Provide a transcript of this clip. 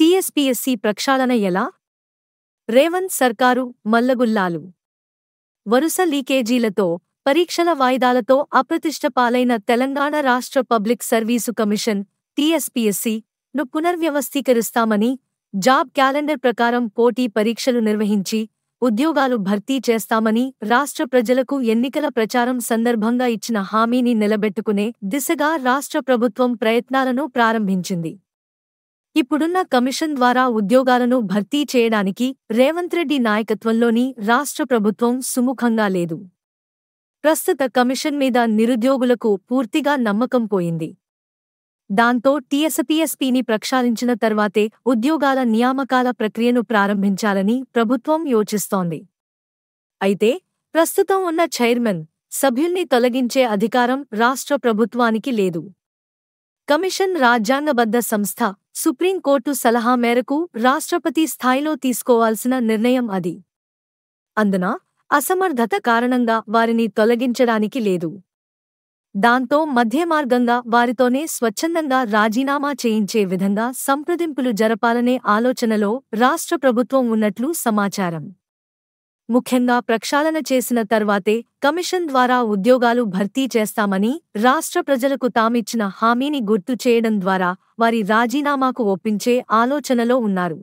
TSPSC ప్రక్షాళన ఎలా రేవంత్ సర్కారు మల్లగుల్లాలు వరుస లీకేజీలతో పరీక్షల వాయిదాలతో అప్రతిష్ట పాలైన తెలంగాణ రాష్ట్ర పబ్లిక్ సర్వీసు కమిషన్ టిఎస్పిఎస్సి ను పునర్వ్యవస్థీకరిస్తామని జాబ్ క్యాలెండర్ ప్రకారం పోటీ పరీక్షలు నిర్వహించి ఉద్యోగాలు భర్తీ చేస్తామని రాష్ట్ర ప్రజలకు ఎన్నికల ప్రచారం సందర్భంగా ఇచ్చిన హామీని నిలబెట్టుకునే దిశగా రాష్ట్ర ప్రభుత్వం ప్రయత్నాలను ప్రారంభించింది ఇప్పుడున్న కమిషన్ ద్వారా ఉద్యోగాలను భర్తీ చేయడానికి రేవంత్ రెడ్డి నాయకత్వంలోని రాష్ట్ర ప్రభుత్వం సుముఖంగా లేదు ప్రస్తుత కమిషన్ మీద నిరుద్యోగులకు పూర్తిగా నమ్మకం పోయింది దాంతో టీఎస్పీఎస్పీని ప్రక్షాళించిన తర్వాతే ఉద్యోగాల నియామకాల ప్రక్రియను ప్రారంభించాలని ప్రభుత్వం యోచిస్తోంది అయితే ప్రస్తుతం ఉన్న చైర్మన్ సభ్యుల్ని తొలగించే అధికారం రాష్ట్ర ప్రభుత్వానికి లేదు కమిషన్ రాజ్యాంగబద్ధ సంస్థ సుప్రీంకోర్టు సలహా మేరకు రాష్ట్రపతి స్థాయిలో తీసుకోవాల్సిన నిర్ణయం అది అందున అసమర్థత కారణంగా వారిని తొలగించడానికి లేదు దాంతో మధ్యమార్గంగా వారితోనే స్వచ్ఛందంగా రాజీనామా చేయించే విధంగా సంప్రదింపులు జరపాలనే ఆలోచనలో రాష్ట్ర ప్రభుత్వం ఉన్నట్లు సమాచారం ముఖ్యంగా ప్రక్షాళన చేసిన తర్వాతే కమిషన్ ద్వారా ఉద్యోగాలు భర్తీ చేస్తామని రాష్ట్ర ప్రజలకు తామిచ్చిన హామీని గుర్తు చేయడం ద్వారా వారి రాజీనామాకు ఒప్పించే ఆలోచనలో ఉన్నారు